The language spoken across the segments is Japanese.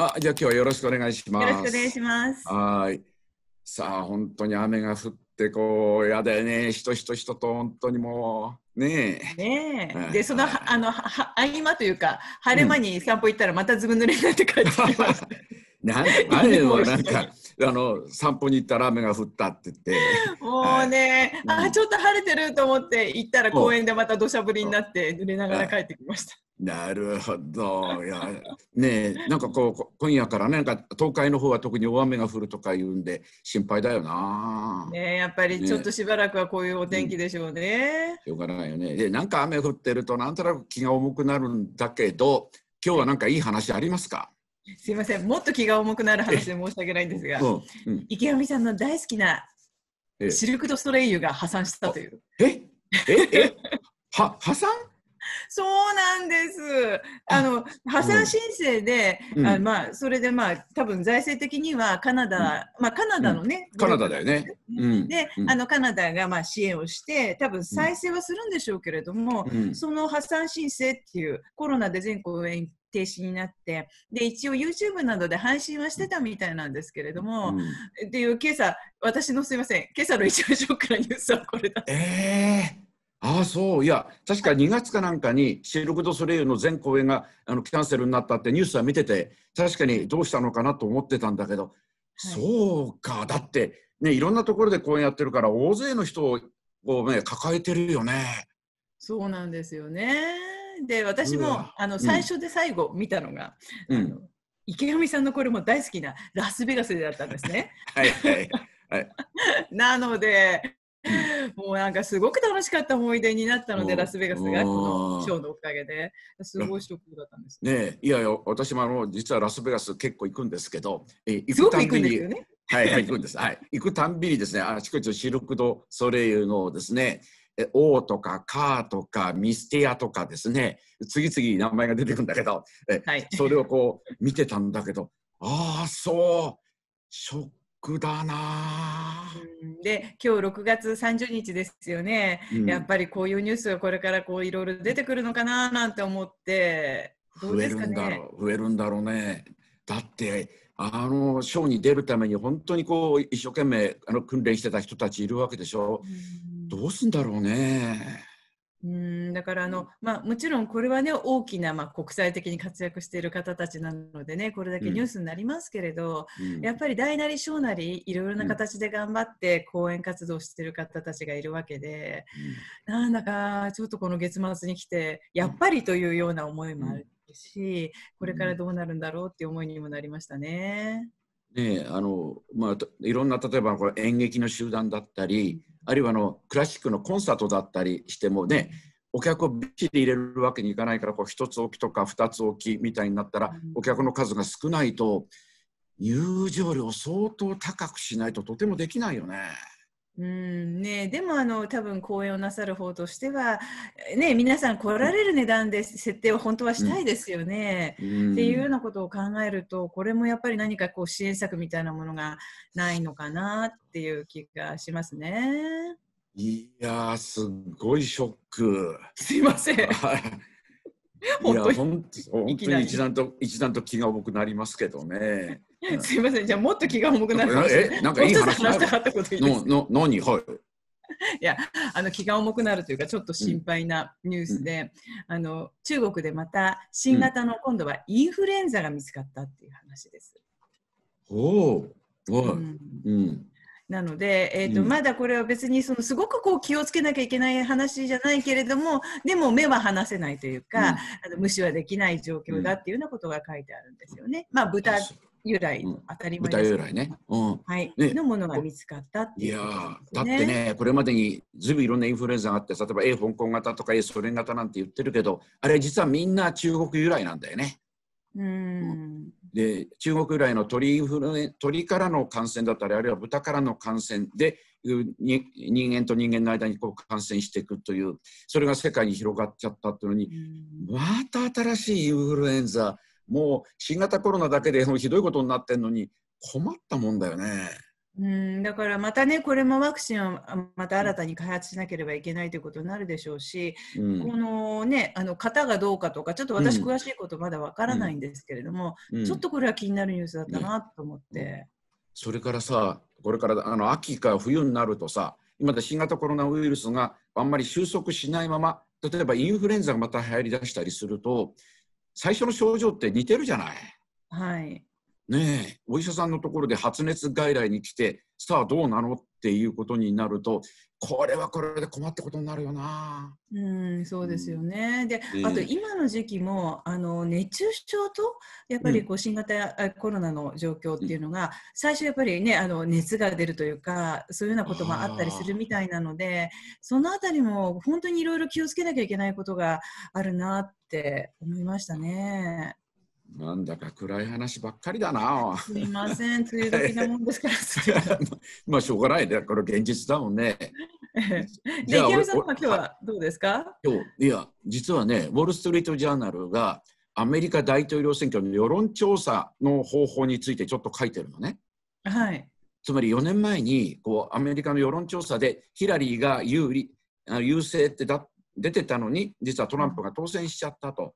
あ、じゃあ今日はよろしくお願いします。よろしくお願いします。はい。さあ、本当に雨が降って、こう、やだよね。人、人、人と、本当にもう、ねえ。ねえ。で、その、あの、は、合間というか、晴れ間に散歩行ったら、またずぶ濡れになって帰ってきました。なんあれもなんか あの散歩に行ったら雨が降ったって言ってもうね、はあちょっと晴れてると思って行ったら公園でまた土砂降りになって濡れながら帰ってきましたなるほど。いやねなんかこう今夜からねなんか東海の方は特に大雨が降るとか言うんで心配だよな。ねやっぱりちょっとしばらくはこういうお天気でしょうね。ねしょうがないよね。でなんか雨降ってるとなんとなく気が重くなるんだけど今日はなんかいい話ありますかすいませんもっと気が重くなる話で申し訳ないんですが、うんうん、池上さんの大好きなシルク・ド・ストレイユが破産したという。えええは破産そうなんです。あの破産申請で、うん、あまあそれでまあ多分財政的にはカナダ、うん、まあカナダのね、うん、カナダだよね。で、あのカナダがまあ支援をして多分再生はするんでしょうけれども、うん、その破産申請っていうコロナで全国延停止になってで一応 YouTube などで配信はしてたみたいなんですけれども、っていう今朝私のすいません今朝の一応ショックなニュースはこれだ。えーああそういや確か2月かなんかにシルク・ド・ソレイユの全公演があのキャンセルになったってニュースは見てて確かにどうしたのかなと思ってたんだけど、はい、そうかだって、ね、いろんなところで公演やってるから大勢の人をこう、ね、抱えてるよね。そうなんですよねで私もあの最初で最後見たのが、うん、の池上さんのこれも大好きなラスベガスだったんですね。はいはいはい、なのでもうなんかすごく楽しかった思い出になったので、ラスベガスが、このショーのおかげで、すごいショックだったんですね。いやいや、私もあの実はラスベガス結構行くんですけど、え行くたんびに、ね、はい、はい、行くんです。はい、行くたんびにですね、あちこちシルクドソレイユのですね、王とかカーとかミステアとかですね次々名前が出てくるんだけど、はい、それをこう見てたんだけどああそうショックだなで今日6月30日ですよね、うん、やっぱりこういうニュースがこれからこういろいろ出てくるのかななんて思って増えるんだろう、増えるんだろうねだってあのショーに出るために本当にこう一生懸命あの訓練してた人たちいるわけでしょ、うん、どうすんだろうねうんだからあの、まあ、もちろんこれは、ね、大きな、まあ、国際的に活躍している方たちなので、ね、これだけニュースになりますけれど、うん、やっぱり大なり小なりいろいろな形で頑張って講演活動している方たちがいるわけで、うん、なんだかちょっとこの月末に来てやっぱりというような思いもあるし、これからどうなるんだろうという思いにもなりましたね。ねあのまあ、いろんな例えばこれ演劇の集団だったり、あるいはのクラシックのコンサートだったりしてもねお客をビっちり入れるわけにいかないからこう1つ置きとか2つ置きみたいになったらお客の数が少ないと入場料相当高くしないととてもできないよね。うんね、でもあの多分講演をなさる方としては、ね、皆さん来られる値段で設定を本当はしたいですよね、うん、っていうようなことを考えるとこれもやっぱり何かこう支援策みたいなものがないのかなっていう気がしますね。いやすごいショック。すいません。い本当に一段と一段と気が重くなりますけどね。すみません、じゃあもっと気が重くなるえ、なんかいい話話しなかったこといいです何はい。いやあの気が重くなるというかちょっと心配なニュースで、うん、あの中国でまた新型の今度はインフルエンザが見つかったっていう話です。おお、はい。うん、なので、えーと、うん、まだこれは別にそのすごくこう気をつけなきゃいけない話じゃないけれどもでも目は離せないというか、あの無視はできない状況だっていうようなことが書いてあるんですよね。まあ豚由来、う当たり前、ね、由来ね,、うんはいね、のものが見つかったっていう、ね、いやだってねこれまでにずいぶんいろんなインフルエンザがあって例えば A 香港型とか A ソ連型なんて言ってるけどあれ実はみんな中国由来なんだよね。うんで中国由来の鳥インフルエ鳥からの感染だったりあるいは豚からの感染で人間と人間の間にこう感染していくというそれが世界に広がっちゃったていうのにまた新しいインフルエンザもう新型コロナだけでひどいことになってるのに困ったもんだよね。うんだからまたね、これもワクチンをまた新たに開発しなければいけないということになるでしょうし、うん、このね、あの型がどうかとか、ちょっと私、詳しいことまだわからないんですけれども、うんうん、ちょっとこれは気になるニュースだったなと思って。それからさ、これからあの秋か冬になるとさ、今で新型コロナウイルスがあんまり収束しないまま、例えばインフルエンザがまた流行りだしたりすると、最初の症状って似てるじゃない。はい。ねえ、お医者さんのところで発熱外来に来て、さあどうなのっていうことになると、これはこれで困ったことになるよな。うん、そうですよね。うん、で、あと今の時期も、あの熱中症とやっぱりこう新型、コロナの状況っていうのが、最初やっぱりね、あの熱が出るというか、そういうようなこともあったりするみたいなので、そのあたりも本当にいろいろ気をつけなきゃいけないことがあるなって思いましたね。なんだか暗い話ばっかりだな。すみません、梅雨時なもんですから。まあ、しょうがないね、これ現実だもんね。じゃあ、池上さん今日はどうですか今日いや、実はね、ウォール・ストリート・ジャーナルがアメリカ大統領選挙の世論調査の方法についてちょっと書いてるのね。はい、つまり4年前にこうアメリカの世論調査でヒラリーが有利あ優勢ってだ出てたのに実はトランプが当選しちゃったと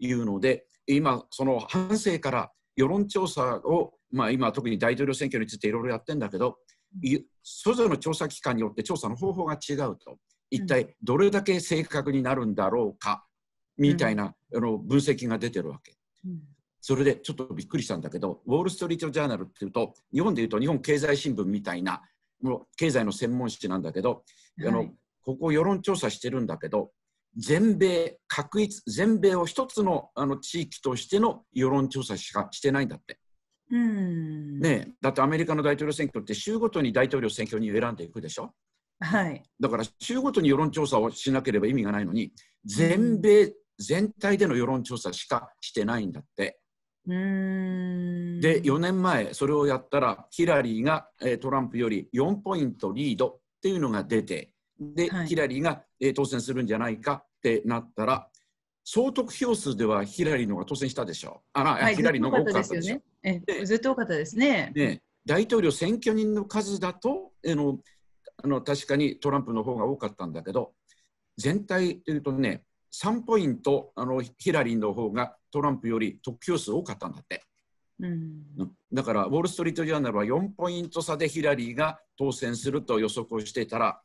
いうので。うん今、その反省から世論調査を、まあ、今、特に大統領選挙についていろいろやってるんだけど、それぞれの調査機関によって調査の方法が違うと、一体どれだけ正確になるんだろうかみたいな、あの分析が出てるわけ。それでちょっとびっくりしたんだけど、ウォール・ストリート・ジャーナルっていうと、日本でいうと日本経済新聞みたいな、もう経済の専門誌なんだけど、あのここ世論調査してるんだけど、全米確一全米を一つのあの地域としての世論調査しかしてないんだって。うんね、だってアメリカの大統領選挙って州ごとに大統領選挙に選んでいくでしょ、はい、だから州ごとに世論調査をしなければ意味がないのに全米全体での世論調査しかしてないんだって。うんで4年前それをやったらヒラリーが、えー、トランプより4ポイントリードっていうのが出てで、はい、ヒラリーが、えー、当選するんじゃないかってなったら、総得票数ではヒラリーのが当選したでしょう。あら、はい、ヒラリーのが多かったでしょ。ね、ずっと多かったですね。ね大統領選挙人の数だと、あのあの確かにトランプの方が多かったんだけど、全体というとね、3ポイントあのヒラリーの方がトランプより得票数多かったんだって。うん、だから、ウォール・ストリート・ジャーナルは4ポイント差でヒラリーが当選すると予測をしていたら、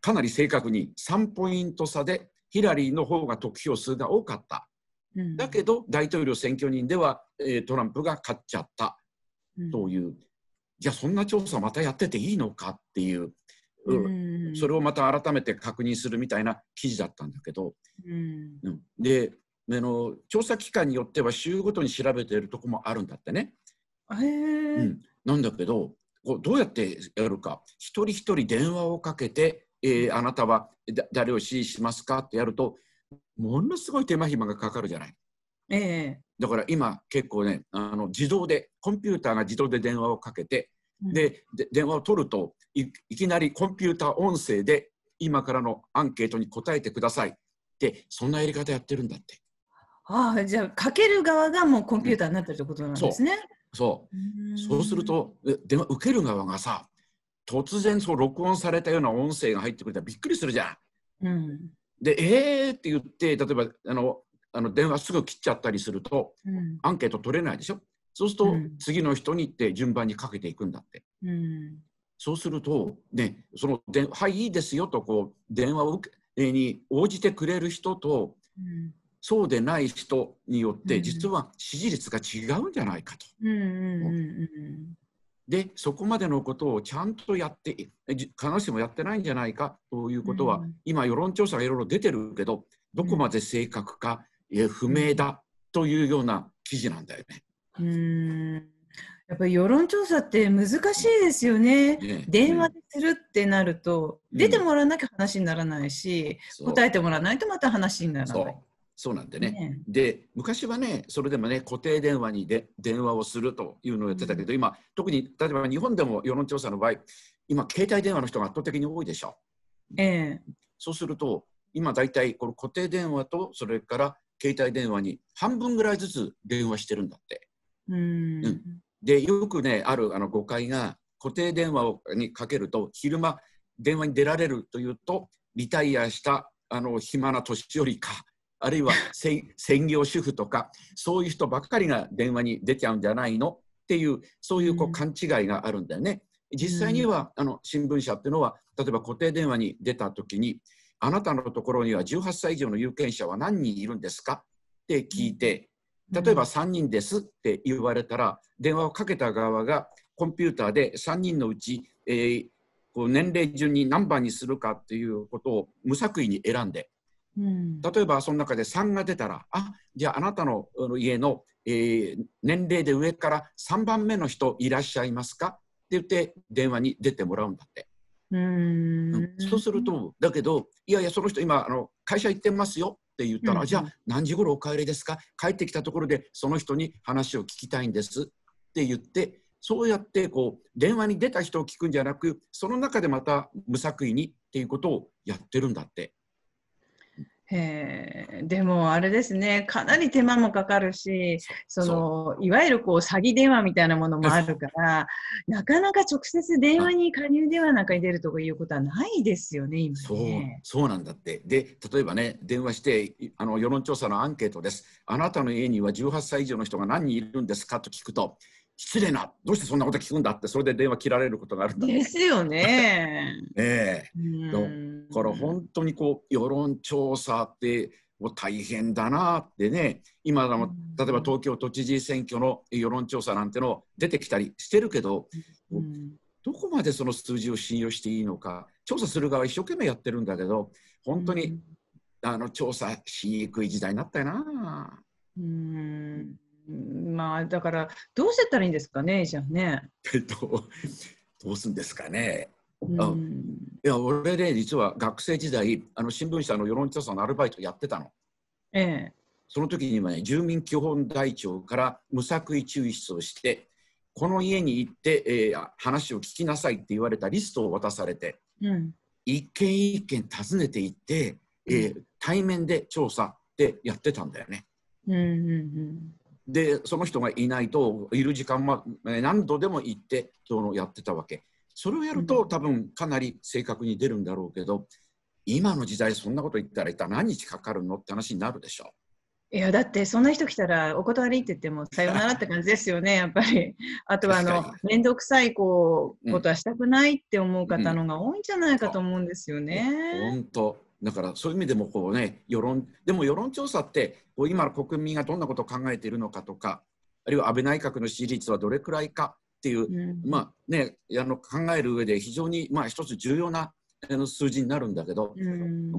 かなり正確に3ポイント差でヒラリーの方が得票数が多かった。うん、だけど大統領選挙人では、えー、トランプが勝っちゃったという、じゃあそんな調査またやってていいのかっていう、うん、それをまた改めて確認するみたいな記事だったんだけど、うんであの調査機関によっては州ごとに調べているとこもあるんだってね。へうん、なんだけどこうどうやってやるか一人一人電話をかけてえー、あなたは誰を支持しますかってやるとものすごい手間暇がかかるじゃない。ええー、だから今結構ねあの自動でコンピューターが自動で電話をかけて、うん、で電話を取るといきなりコンピューター音声で今からのアンケートに答えてくださいってそんなやり方やってるんだって。ああじゃあかける側がもうコンピューターになってるってことなんですね。うん、そうそうすると電話受ける側がさ突然そう録音されたような音声が入ってくれたらびっくりするじゃん。うん、でえーって言って例えばあのあの電話すぐ切っちゃったりすると、うん、アンケート取れないでしょそうすると、うん、次の人にって順番にかけていくんだって。うん、そうすると、ね、そのではいいいですよとこう電話を受けに応じてくれる人と、うんそうでない人によって実は支持率が違うんじゃないかと。うんうんうんうん、でそこまでのことをちゃんとやって必ずしもやってないんじゃないかということは、うん、今世論調査がいろいろ出てるけどどこまで正確か、うん、不明だというような記事なんだよね。うんやっぱり世論調査って難しいですよね。ね電話でするってなると、うん、出てもらわなきゃ話にならないし、答えてもらわないとまた話にならない。そうなんでね。ねで昔はねそれでもね固定電話にで電話をするというのをやってたけど、うん、今特に例えば日本でも世論調査の場合今携帯電話の人が圧倒的に多いでしょ。えー、そうすると今大体この固定電話とそれから携帯電話に半分ぐらいずつ電話してるんだって。うん、うん、でよくねあるあの誤解が固定電話をにかけると昼間電話に出られるというとリタイアしたあの暇な年寄りかあるいは専業主婦とかそういう人ばっかりが電話に出ちゃうんじゃないのっていうそういうこう勘違いがあるんだよね。実際にはあの新聞社っていうのは例えば固定電話に出た時に「あなたのところには18歳以上の有権者は何人いるんですか?」って聞いて例えば3人ですって言われたら電話をかけた側がコンピューターで3人のうち、えー、こう年齢順に何番にするかっていうことを無作為に選んで例えばその中で3が出たらあじゃああなたの家の、えー、年齢で上から3番目の人いらっしゃいますかって言って電話に出てもらうんだって。うん、そうするとだけどいやいやその人今あの会社行ってますよって言ったら、うん、じゃあ何時頃お帰りですか帰ってきたところでその人に話を聞きたいんですって言ってそうやってこう電話に出た人を聞くんじゃなくその中でまた無作為にっていうことをやってるんだって。えでもあれですね、かなり手間もかかるし、そのいわゆるこう詐欺電話みたいなものもあるから、なかなか直接電話に加入電話なんかに出るとかいうことはないですよね、今ねそうそうなんだって、で例えばね、電話してあの世論調査のアンケートです、あなたの家には18歳以上の人が何人いるんですかと聞くと、失礼などうしてそんなこと聞くんだってそれで電話切られることがあるんだですよね。ええ、だから本当にこう世論調査って大変だなってね今も、例えば東京都知事選挙の世論調査なんての出てきたりしてるけど、どこまでその数字を信用していいのか調査する側一生懸命やってるんだけど本当に、ん、あの調査しにくい時代になったよな。うんまあだからどうしてたらいいんですかねじゃあね。えっとどうすんですかね。うん、いや俺ね実は学生時代あの新聞社の世論調査のアルバイトやってたの。ええ。その時にはね住民基本台帳から無作為注意室をしてこの家に行って、えー、話を聞きなさいって言われたリストを渡されて、うん、一軒一軒訪ねていって、えー、対面で調査ってやってたんだよね。うんうんうんでその人がいないといる時間は何度でも行ってそのやってたわけそれをやると多分かなり正確に出るんだろうけど今の時代そんなこと言ったら一体何日かかるのって話になるでしょいやだってそんな人来たらお断りって言ってもさよならって感じですよねやっぱりあとはあの面倒くさいこうことはしたくないって思う方のが多いんじゃないかと思うんですよね。本、う、当、ん、うんだからそういう意味でもこう、ね、世論でも世論調査ってこう今国民がどんなことを考えているのかとかあるいは安倍内閣の支持率はどれくらいかっていう、うん、まあね、あの考える上で非常に、まあ、一つ重要なあの数字になるんだけど、うん、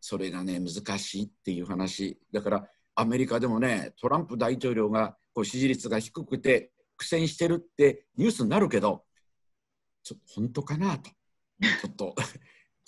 それがね難しいっていう話だからアメリカでもねトランプ大統領がこう支持率が低くて苦戦してるってニュースになるけどちょ本当かなとちょっと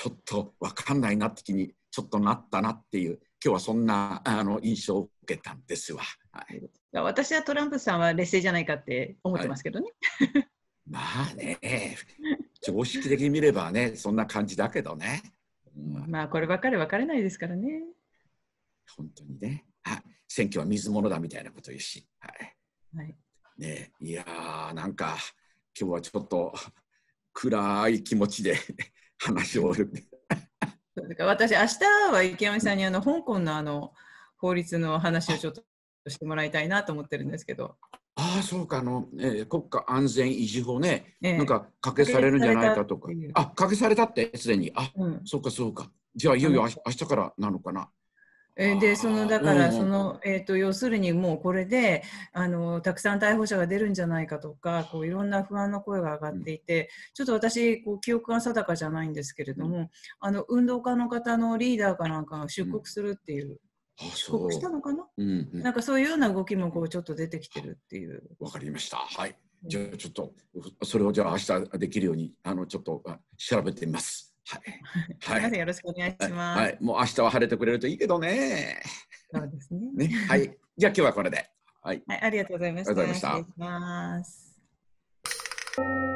ちょっと分かんないなって気にちょっとなったなっていう今日はそんなあの印象を受けたんですわ、はい、私はトランプさんは劣勢じゃないかって思ってますけどね。はい、まあね常識的に見ればねそんな感じだけどね。うん、まあこればっかり分からないですからね。本当にね、は選挙は水物だみたいなこと言うし、はいはいね、いやーなんか今日はちょっと暗い気持ちで話を私、明日は池上さんにあの香港のあの法律の話をちょっとしてもらいたいなと思ってるんですけど。ああ、そうか、あの、えー、国家安全維持法ね、えー、なんか、かけされるんじゃないかとか。あ、かけされたって、すでに。あ、うん、そうか、そうか。じゃあ、いよいよ明日からなのかな。でそのだからその、えーと、要するにもうこれであのたくさん逮捕者が出るんじゃないかとかこういろんな不安の声が上がっていて、ちょっと私こう記憶が定かじゃないんですけれども、うん、あの運動家の方のリーダーかなんかが出国するっていう。うん、出国したのかな、うん、なんかそういうような動きもこうちょっと出てきてるっていう。わかりました。はい。じゃあちょっとそれをじゃあ明日できるようにあのちょっと調べてみます。はい。はい、よろしくお願いします、はい。もう明日は晴れてくれるといいけどね。そうですね。ねはい。じゃあ今日はこれで。はい。はい、ありがとうございました。ありがとうございました。失礼します。